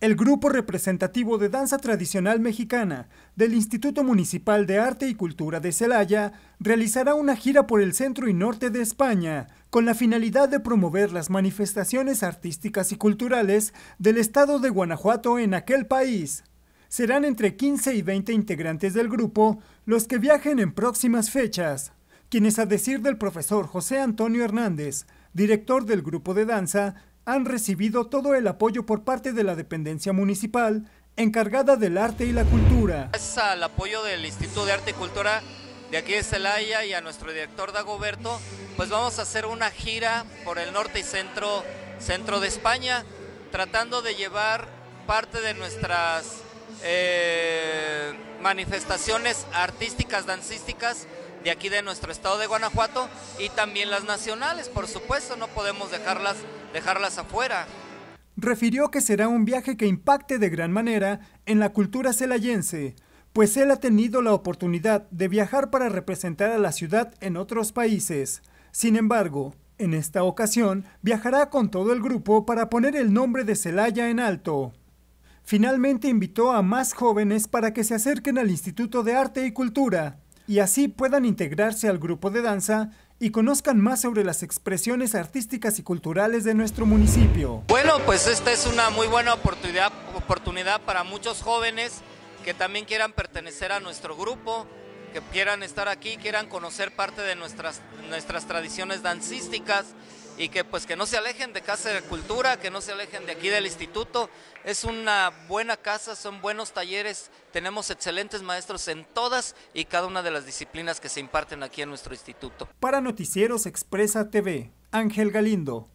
El grupo representativo de danza tradicional mexicana del Instituto Municipal de Arte y Cultura de Celaya realizará una gira por el centro y norte de España con la finalidad de promover las manifestaciones artísticas y culturales del estado de Guanajuato en aquel país. Serán entre 15 y 20 integrantes del grupo los que viajen en próximas fechas, quienes a decir del profesor José Antonio Hernández, director del grupo de danza, han recibido todo el apoyo por parte de la dependencia municipal encargada del arte y la cultura. Gracias al apoyo del Instituto de Arte y Cultura de aquí de Celaya y a nuestro director Dagoberto, pues vamos a hacer una gira por el norte y centro, centro de España, tratando de llevar parte de nuestras eh, manifestaciones artísticas, dancísticas, de aquí de nuestro estado de Guanajuato y también las nacionales, por supuesto, no podemos dejarlas, dejarlas afuera. Refirió que será un viaje que impacte de gran manera en la cultura celayense, pues él ha tenido la oportunidad de viajar para representar a la ciudad en otros países. Sin embargo, en esta ocasión viajará con todo el grupo para poner el nombre de Celaya en alto. Finalmente invitó a más jóvenes para que se acerquen al Instituto de Arte y Cultura, y así puedan integrarse al grupo de danza y conozcan más sobre las expresiones artísticas y culturales de nuestro municipio. Bueno, pues esta es una muy buena oportunidad, oportunidad para muchos jóvenes que también quieran pertenecer a nuestro grupo, que quieran estar aquí, quieran conocer parte de nuestras, nuestras tradiciones dancísticas y que pues que no se alejen de Casa de Cultura, que no se alejen de aquí del instituto. Es una buena casa, son buenos talleres, tenemos excelentes maestros en todas y cada una de las disciplinas que se imparten aquí en nuestro instituto. Para Noticieros Expresa TV, Ángel Galindo.